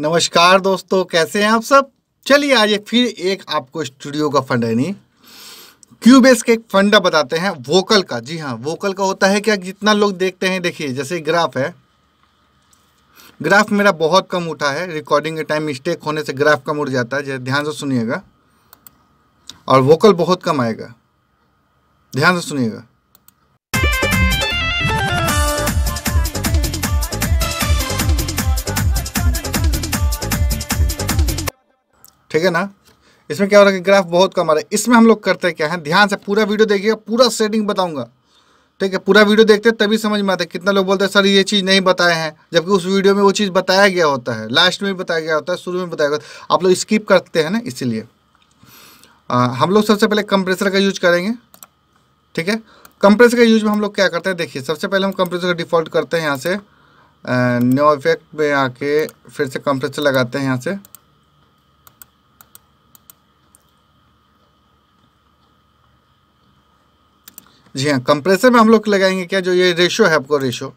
नमस्कार दोस्तों कैसे हैं आप सब चलिए आज फिर एक आपको स्टूडियो का फंडा यानी क्यूबेस के एक फंडा बताते हैं वोकल का जी हाँ वोकल का होता है क्या जितना लोग देखते हैं देखिए जैसे ग्राफ है ग्राफ मेरा बहुत कम उठा है रिकॉर्डिंग के टाइम मिस्टेक होने से ग्राफ कम उठ जाता है जैसे ध्यान से सुनिएगा और वोकल बहुत कम आएगा ध्यान से सुनिएगा ठीक है ना इसमें क्या हो रहा है कि ग्राफ बहुत कम आ रहा है इसमें हम लोग करते क्या है ध्यान से पूरा वीडियो देखिएगा पूरा सेटिंग बताऊंगा ठीक है पूरा वीडियो देखते हैं तभी समझ में आता है कितना लोग बोलते हैं सर ये चीज़ नहीं बताए हैं जबकि उस वीडियो में वो चीज़ बताया गया होता है लास्ट में भी बताया गया होता है शुरू में बताया गया आप लोग स्किप करते हैं ना इसीलिए हम लोग सबसे पहले कंप्रेसर का यूज करेंगे ठीक है कंप्रेसर का यूज में हम लोग क्या करते हैं देखिए सबसे पहले हम कंप्रेसर का डिफ़ॉल्ट करते हैं यहाँ से न्यू इफेक्ट में आके फिर से कंप्रेसर लगाते हैं यहाँ से जी हाँ कंप्रेसर में हम लोग लगाएंगे क्या जो ये रेशो है आपको रेशो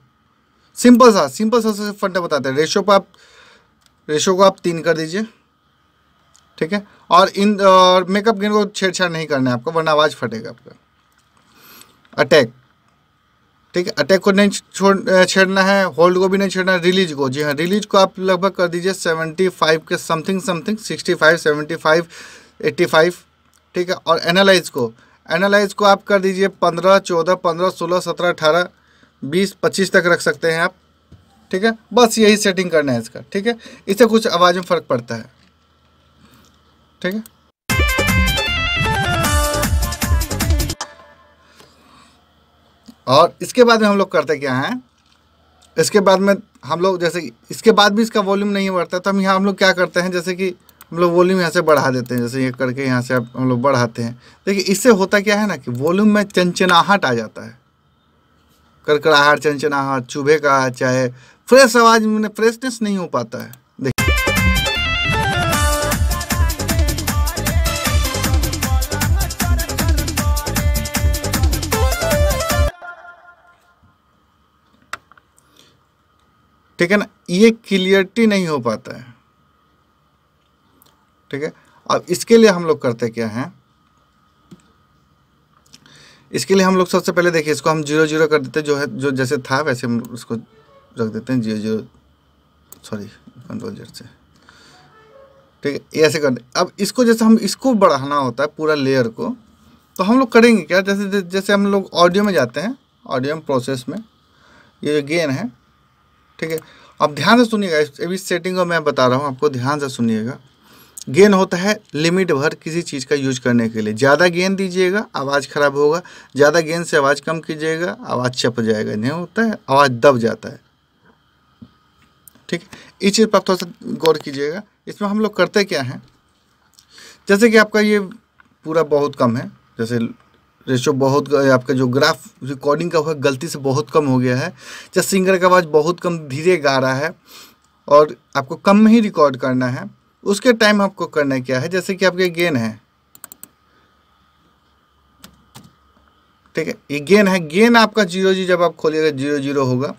सिंपल सा सिंपल सा सिर्फ फंडा बताते हैं रेशो पर आप रेशो को आप तीन कर दीजिए ठीक है और इन और मेकअप गेंद को छेड़छाड़ नहीं करना है आपको वरना आवाज़ फटेगा आपका अटैक ठीक है अटैक को नहीं छोड़ छेड़ना है होल्ड को भी नहीं छेड़ना है रिलीज को जी हाँ रिलीज को आप लगभग कर दीजिए सेवेंटी फाइव के something something sixty five seventy five eighty five ठीक है और एनालाइज को एनालाइज को आप कर दीजिए पंद्रह चौदह पंद्रह सोलह सत्रह अठारह बीस पच्चीस तक रख सकते हैं आप ठीक है बस यही सेटिंग करना है इसका ठीक है इससे कुछ आवाज़ में फ़र्क पड़ता है ठीक है और इसके बाद में हम लोग करते क्या हैं इसके बाद में हम लोग जैसे इसके बाद भी इसका वॉल्यूम नहीं बढ़ता तो हम यहाँ हम लोग क्या करते हैं जैसे कि हम लोग वॉल्यूम यहाँ से बढ़ा देते हैं जैसे ये करके यहाँ से हम लोग बढ़ाते हैं देखिए इससे होता क्या है ना कि वॉल्यूम में चंचनाहट आ जाता है करकड़ाहट चंचनाहट चूभे का चाहे फ्रेश आवाज़ में फ्रेशनेस नहीं हो पाता है ठीक है ना ये क्लियरिटी नहीं हो पाता है ठीक है अब इसके लिए हम लोग करते क्या हैं इसके लिए हम लोग सबसे पहले देखिए इसको हम जीरो जीरो कर देते हैं जो है जो जैसे था वैसे हम इसको रख देते हैं zero zero sorry control Z से ठीक है ऐसे कर अब इसको जैसे हम इसको बढ़ाना होता है पूरा लेयर को तो हम लोग करेंगे क्या जैसे जैसे हम लोग ऑडियो में जाते हैं ऑडियो में प्रोसेस में ये जो गेन है ठीक है अब ध्यान से सुनिएगा इस सेटिंग को मैं बता रहा हूँ आपको ध्यान से सुनिएगा गेन होता है लिमिट भर किसी चीज़ का यूज करने के लिए ज़्यादा गेन दीजिएगा आवाज़ ख़राब होगा ज़्यादा गेंद से आवाज़ कम कीजिएगा आवाज़ चप जाएगा नहीं होता है आवाज़ दब जाता है ठीक है इस चीज़ पर आप थोड़ा सा गौर कीजिएगा इसमें हम लोग करते क्या हैं जैसे कि आपका ये पूरा बहुत कम है जैसे रेशो बहुत आपका जो ग्राफ रिकॉर्डिंग का हुआ गलती से बहुत कम हो गया है जैसे सिंगर का आवाज़ बहुत कम धीरे गा रहा है और आपको कम में ही रिकॉर्ड करना है उसके टाइम आपको करना क्या है जैसे कि आपके गेन है ठीक है ये गेन है गेन आपका जीरो जी जब आप खोलिएगा जीरो जीरो होगा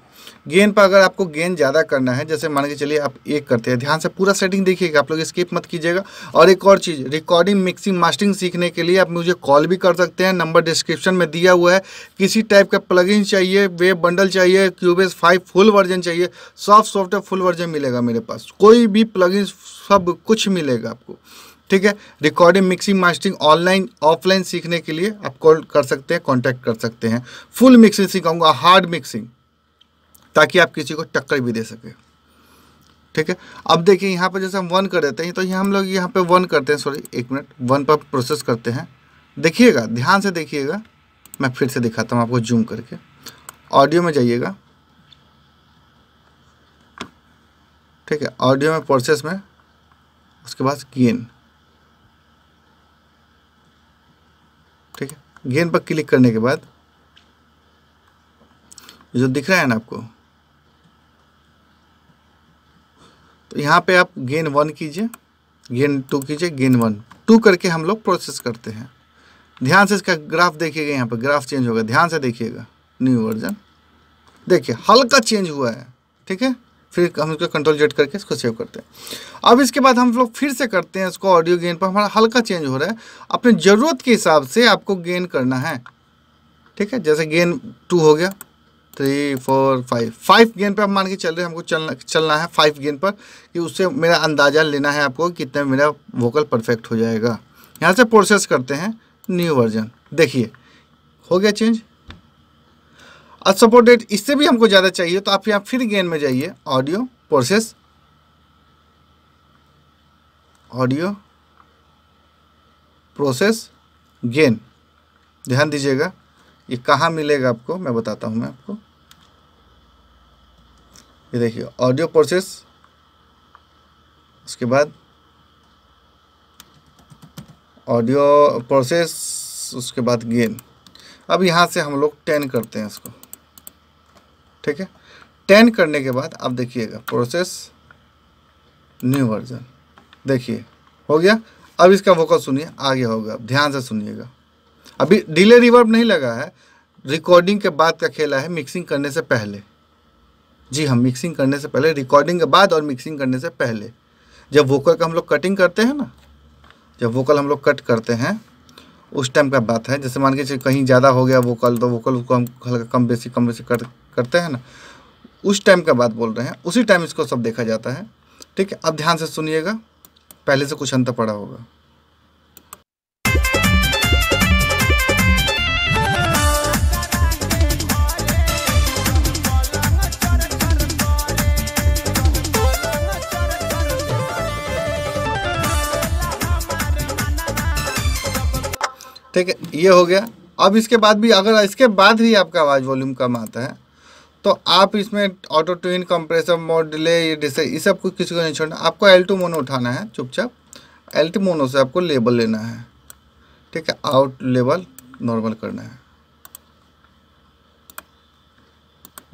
गेंद पर अगर आपको गेंद ज़्यादा करना है जैसे मान के चलिए आप एक करते हैं ध्यान से पूरा सेटिंग देखिएगा आप लोग स्किप मत कीजिएगा और एक और चीज़ रिकॉर्डिंग मिक्सिंग मास्टिंग सीखने के लिए आप मुझे कॉल भी कर सकते हैं नंबर डिस्क्रिप्शन में दिया हुआ है किसी टाइप का प्लगइन चाहिए वेब बंडल चाहिए क्यूबेस फाइव फुल वर्जन चाहिए सॉफ्ट सॉफ्टवेयर फुल वर्जन मिलेगा मेरे पास कोई भी प्लगइन सब कुछ मिलेगा आपको ठीक है recording mixing mastering online offline सीखने के लिए आप कॉल कर सकते हैं कांटेक्ट कर सकते हैं फुल मिक्सिंग सिखाऊंगा हार्ड मिक्सिंग ताकि आप किसी को टक्कर भी दे सके ठीक है अब देखिए यहाँ पर जैसे हम वन कर देते हैं तो यहाँ हम लोग यहाँ पे वन करते हैं सॉरी एक मिनट वन पर प्रोसेस करते हैं देखिएगा ध्यान से देखिएगा मैं फिर से दिखाता हूँ आपको जूम करके ऑडियो में जाइएगा ठीक है ऑडियो में प्रोसेस में उसके बाद गेन ठीक है गेन पर क्लिक करने के बाद जो दिख रहा है ना आपको तो यहाँ पे आप गेन वन कीजिए गेन टू कीजिए गेन वन टू करके हम लोग प्रोसेस करते हैं ध्यान से इसका ग्राफ देखिएगा यहाँ पर ग्राफ चेंज होगा ध्यान से देखिएगा न्यू वर्जन देखिए हल्का चेंज हुआ है ठीक है फिर हम इसको कंट्रोल जेट करके इसको सेव करते हैं अब इसके बाद हम लोग फिर से करते हैं इसको ऑडियो गेन पर हमारा हल्का चेंज हो रहा है अपने ज़रूरत के हिसाब से आपको गेन करना है ठीक है जैसे गेन टू हो गया थ्री फोर फाइव फाइव गेंद पर हम मान के चल रहे हमको चलना चलना है फाइव गेंद पर कि उससे मेरा अंदाज़ा लेना है आपको कितना मेरा वोकल परफेक्ट हो जाएगा यहाँ से प्रोसेस करते हैं न्यू वर्जन देखिए हो गया चेंज असपोर्टेड इससे भी हमको ज़्यादा चाहिए तो आप यहाँ फिर गेंद में जाइए ऑडियो प्रोसेस ऑडियो प्रोसेस गेंद ध्यान दीजिएगा ये कहाँ मिलेगा आपको मैं बताता हूँ मैं आपको ये देखिए ऑडियो प्रोसेस उसके बाद ऑडियो प्रोसेस उसके बाद गेन अब यहाँ से हम लोग टेन करते हैं इसको ठीक है टेन करने के बाद आप देखिएगा प्रोसेस न्यू वर्जन देखिए हो गया अब इसका वोकल सुनिए आगे होगा ध्यान से सुनिएगा अभी डिले रिवर्ब नहीं लगा है रिकॉर्डिंग के बाद का खेला है मिक्सिंग करने से पहले जी हाँ मिक्सिंग करने से पहले रिकॉर्डिंग के बाद और मिक्सिंग करने से पहले जब वोकल का हम लोग कटिंग करते हैं ना जब वोकल हम लोग कट करते हैं उस टाइम का बात है जैसे मान के चलिए कहीं ज़्यादा हो गया वोकल तो वोकल उसको हम हल्का कम बेसी कम बेसी कर, करते हैं ना उस टाइम का बात बोल रहे हैं उसी टाइम इसको सब देखा जाता है ठीक है अब ध्यान से सुनिएगा पहले से कुछ अंतर पड़ा होगा ठीक है ये हो गया अब इसके बाद भी अगर इसके बाद भी आपका आवाज़ वॉल्यूम कम आता है तो आप इसमें auto twin compressor mode delay decay ये सब कुछ किसी को नहीं छोड़ना आपको एल टू मोनो उठाना है चुपचाप एल टू मोनो से आपको लेबल लेना है ठीक है आउट लेबल नॉर्मल करना है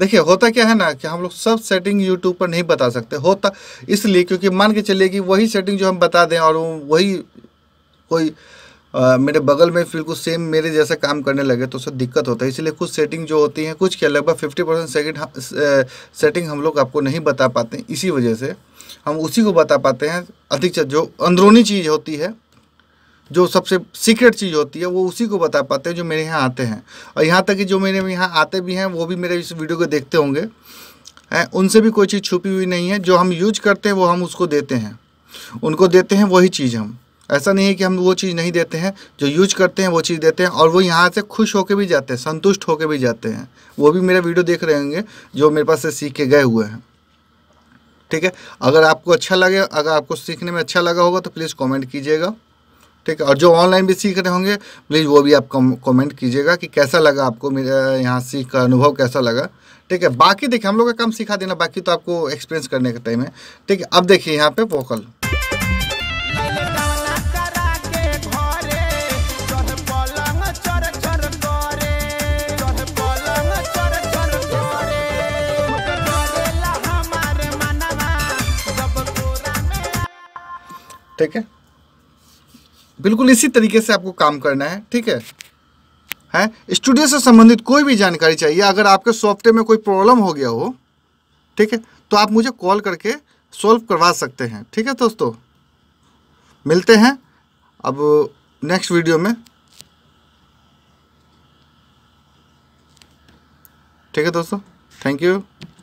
देखिए होता क्या है ना कि हम लोग सब सेटिंग यूट्यूब पर नहीं बता सकते होता इसलिए क्योंकि मान के चलिए कि वही सेटिंग जो हम बता दें और वही कोई मेरे बगल में बिल्कुल सेम मेरे जैसा काम करने लगे तो उससे दिक्कत होता है इसलिए कुछ सेटिंग जो होती हैं कुछ क्या लगभग फिफ्टी परसेंट सेकेंड सेटिंग हम लोग आपको नहीं बता पाते इसी वजह से हम उसी को बता पाते हैं अधिक जो अंदरूनी चीज़ होती है जो सबसे सीक्रेट चीज़ होती है वो उसी को बता पाते हैं जो मेरे यहाँ आते हैं और यहाँ तक कि जो मेरे यहाँ आते भी हैं वो भी मेरे इस वीडियो को देखते होंगे हैं उनसे भी कोई चीज़ छुपी हुई नहीं है जो हम यूज करते हैं वो हम उसको देते हैं उनको देते हैं वही चीज़ हम ऐसा नहीं है कि हम वो चीज़ नहीं देते हैं जो यूज करते हैं वो चीज़ देते हैं और वो यहाँ से खुश होकर भी जाते हैं संतुष्ट होकर भी जाते हैं वो भी मेरा वीडियो देख रहे होंगे जो मेरे पास से सीख के गए हुए हैं ठीक है अगर आपको अच्छा लगे अगर आपको सीखने में अच्छा लगा होगा तो प्लीज़ कॉमेंट कीजिएगा ठीक है और जो ऑनलाइन भी सीख रहे होंगे प्लीज़ वो भी आप कॉमेंट कीजिएगा कि कैसा लगा आपको मेरा यहाँ सीख का अनुभव कैसा लगा ठीक है बाकी देखिए हम लोग का कम सिखा देना बाकी तो आपको एक्सपीरियंस करने के टाइम है ठीक है अब देखिए यहाँ पे वोकल ठीक है बिल्कुल इसी तरीके से आपको काम करना है ठीक है हैं स्टूडियो से संबंधित कोई भी जानकारी चाहिए अगर आपके सॉफ्टवेयर में कोई प्रॉब्लम हो गया हो ठीक है तो आप मुझे कॉल करके सॉल्व करवा सकते हैं ठीक है दोस्तों मिलते हैं अब नेक्स्ट वीडियो में ठीक है दोस्तों थैंक यू